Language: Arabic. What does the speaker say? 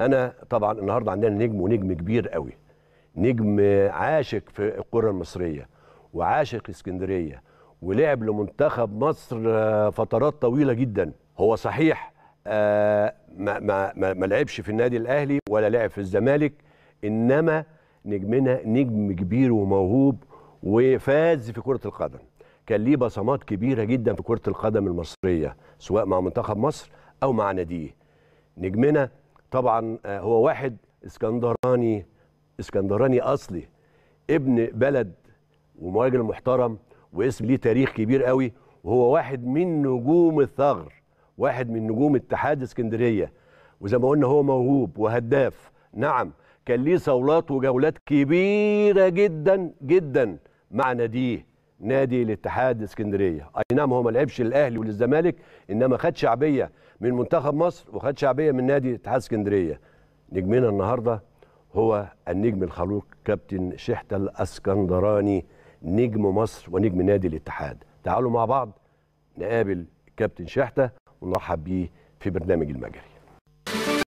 انا طبعا النهارده عندنا نجم ونجم كبير قوي نجم عاشق في الكره المصريه وعاشق اسكندريه ولعب لمنتخب مصر فترات طويله جدا هو صحيح آه، ما, ما, ما, ما لعبش في النادي الاهلي ولا لعب في الزمالك انما نجمنا نجم كبير وموهوب وفاز في كره القدم كان ليه بصمات كبيره جدا في كره القدم المصريه سواء مع منتخب مصر او مع ناديه نجمنا طبعا آه، هو واحد اسكندراني اسكندراني اصلي ابن بلد ومهاجر محترم واسم ليه تاريخ كبير قوي وهو واحد من نجوم الثغر واحد من نجوم اتحاد اسكندريه وزي ما قلنا هو موهوب وهداف نعم كان ليه صولات وجولات كبيره جدا جدا مع ناديه نادي الاتحاد اسكندريه اي نعم هو ما لعبش الاهلي والزمالك انما خد شعبيه من منتخب مصر وخد شعبيه من نادي اتحاد اسكندريه نجمنا النهارده هو النجم الخلوق كابتن شحته الاسكندراني نجم مصر ونجم نادي الاتحاد تعالوا مع بعض نقابل كابتن شحته ونرحب بيه في برنامج المجري